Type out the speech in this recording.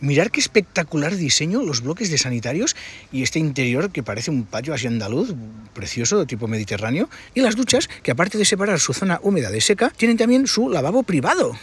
Mirar qué espectacular diseño los bloques de sanitarios y este interior que parece un patio así andaluz, precioso, de tipo mediterráneo. Y las duchas, que aparte de separar su zona húmeda de seca, tienen también su lavabo privado.